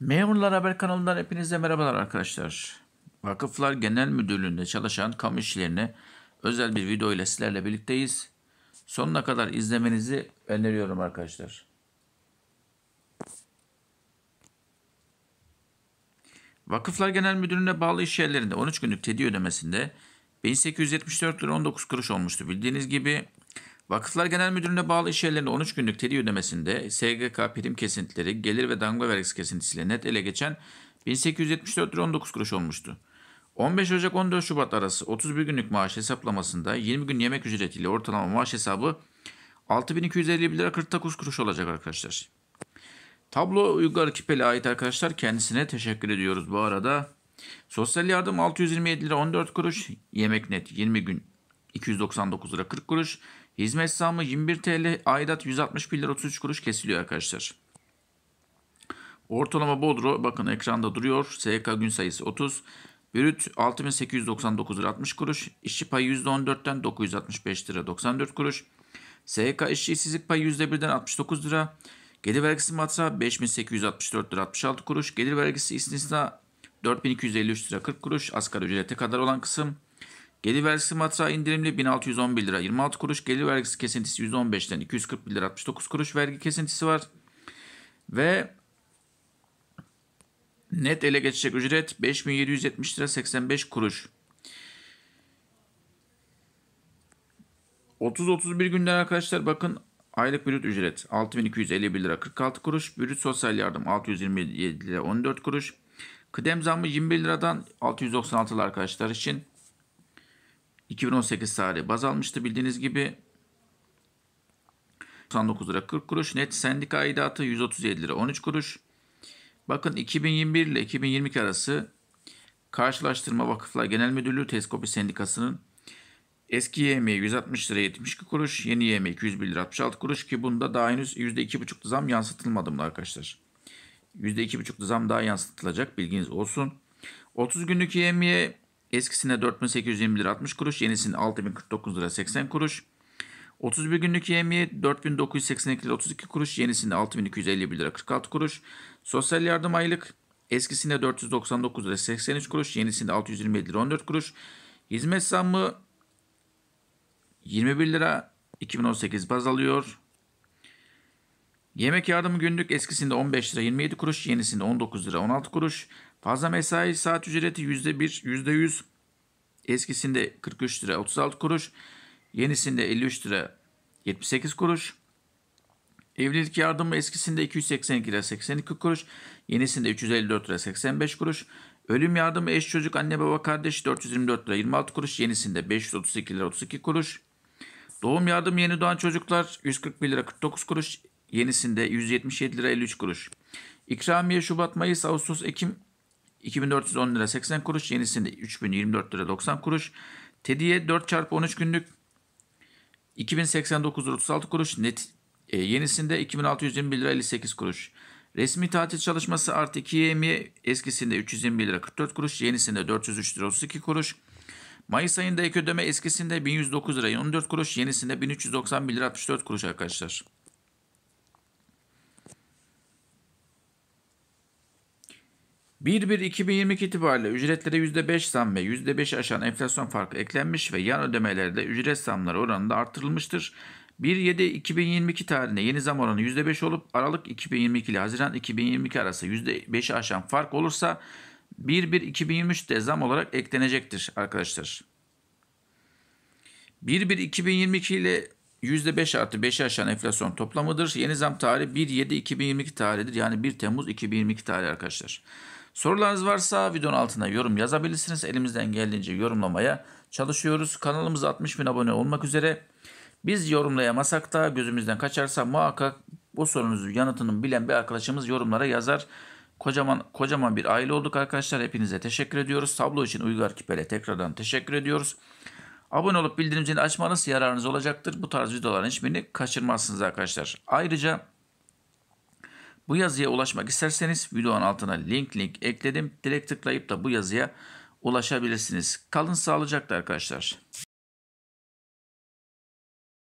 Memurlar Haber kanalından hepinize merhabalar arkadaşlar. Vakıflar Genel Müdürlüğü'nde çalışan kamu işçilerine özel bir video ile sizlerle birlikteyiz. Sonuna kadar izlemenizi öneriyorum arkadaşlar. Vakıflar Genel Müdürlüğü'ne bağlı iş yerlerinde 13 günlük tedi ödemesinde 1874 lira 19 kuruş olmuştu. Bildiğiniz gibi Vakıflar Genel Müdürlüğü'ne bağlı iş yerlerinde 13 günlük tedi ödemesinde SGK prim kesintileri, gelir ve damga vergisi kesintisiyle net ele geçen 1874 lira 19 kuruş olmuştu. 15 Ocak 14 Şubat arası 31 günlük maaş hesaplamasında 20 gün yemek ücretiyle ortalama maaş hesabı 6251 lira 49 kuruş olacak arkadaşlar. Tablo Uygar Kipel'e ait arkadaşlar. Kendisine teşekkür ediyoruz bu arada. Sosyal yardım 627 lira 14 kuruş. Yemek net 20 gün 299 lira 40 kuruş. Hizmet zammı 21 TL, aidat 161 lira 33 kuruş kesiliyor arkadaşlar. Ortalama Bodro bakın ekranda duruyor. SK gün sayısı 30. Brüt 6899 lira 60 kuruş. İşçi payı %14'ten 965 lira 94 kuruş. SK işçi işsizlik payı %1'den 69 lira. Gelir vergisi matrağı 5864 lira 66 kuruş. Gelir vergisi istisna 4253 lira 40 kuruş. Asgari ücrete kadar olan kısım Gelir vergisi matrağı indirimli 1611 lira 26 kuruş. Gelir vergisi kesintisi 115'ten 241 lira 69 kuruş vergi kesintisi var. Ve net ele geçecek ücret 5770 lira 85 kuruş. 30-31 günden arkadaşlar bakın aylık brüt ücret 6251 lira 46 kuruş. Brüt sosyal yardım 627 lira 14 kuruş. Kıdem zammı 21 liradan 696 lira arkadaşlar için. 2018 tarihi baz almıştı bildiğiniz gibi. 99 lira 40 kuruş. Net sendika aidatı 137 lira 13 kuruş. Bakın 2021 ile 2022 arası Karşılaştırma Vakıflar Genel Müdürlüğü Teskopi Sendikası'nın eski YM'ye 160 lira 72 kuruş, yeni YM 201 lira 66 kuruş ki bunda daha henüz %2,5 zam yansıtılmadı mı arkadaşlar? %2,5 zam daha yansıtılacak bilginiz olsun. 30 günlük YM'ye Eskisinde 4820 lira 60 kuruş, yenisinde 6049 lira 80 kuruş. 31 günlük yemiye 4982 lira 32 kuruş, yenisinde 6251 lira 46 kuruş. Sosyal yardım aylık eskisinde 499 lira 83 kuruş, yenisinde 627 lira 14 kuruş. Hizmet zammı 21 lira 2018 baz alıyor. Yemek yardımı günlük eskisinde 15 lira 27 kuruş, yenisinde 19 lira 16 kuruş. Fazla mesai saat ücreti %1, %100. Eskisinde 43 lira 36 kuruş. Yenisinde 53 lira 78 kuruş. Evlilik yardımı eskisinde 282 lira 82 kuruş. Yenisinde 354 lira 85 kuruş. Ölüm yardımı eş çocuk anne baba kardeş 424 lira 26 kuruş. Yenisinde 532 lira 32 kuruş. Doğum yardımı yeni doğan çocuklar 141 lira 49 kuruş. Yenisinde 177 lira 53 kuruş. İkramiye Şubat, Mayıs, Ağustos, Ekim 2410 lira 80 kuruş. Yenisinde 3024 lira 90 kuruş. Tediye 4 çarpı 13 günlük 2089 lira 36 kuruş. Net, e, yenisinde 2621 lira 58 kuruş. Resmi tatil çalışması artı 2 eskisinde 321 lira 44 kuruş. Yenisinde 403 lira 32 kuruş. Mayıs ayında ek ödeme eskisinde 1109 lira 14 kuruş, yenisinde 1391 lira 64 kuruş arkadaşlar. 1-1-2022 itibariyle ücretlere %5 zam ve %5 aşan enflasyon farkı eklenmiş ve yan ödemelerde ücret zamları oranında artırılmıştır. 1-7-2022 tarihinde yeni zam oranı %5 olup Aralık 2022 ile Haziran 2022 arası %5'i aşan fark olursa 1 1 de zam olarak eklenecektir arkadaşlar. 1-1-2022 ile %5 artı 5'i aşan enflasyon toplamıdır. Yeni zam tarihi 1-7-2022 tarihidir. Yani 1 Temmuz 2022 tarihi arkadaşlar. Sorularınız varsa videonun altına yorum yazabilirsiniz. Elimizden geldiğince yorumlamaya çalışıyoruz. Kanalımıza 60 bin abone olmak üzere. Biz yorumlayamasak da gözümüzden kaçarsa muhakkak bu sorunuzun yanıtını bilen bir arkadaşımız yorumlara yazar. Kocaman kocaman bir aile olduk arkadaşlar. Hepinize teşekkür ediyoruz. Tablo için Uygar Kipel'e tekrardan teşekkür ediyoruz. Abone olup bildirim zilini açmanız yararınız olacaktır. Bu tarz videoların hiçbirini kaçırmazsınız arkadaşlar. Ayrıca bu yazıya ulaşmak isterseniz videonun altına link link ekledim. Direkt tıklayıp da bu yazıya ulaşabilirsiniz. Kalın sağlıcakla arkadaşlar.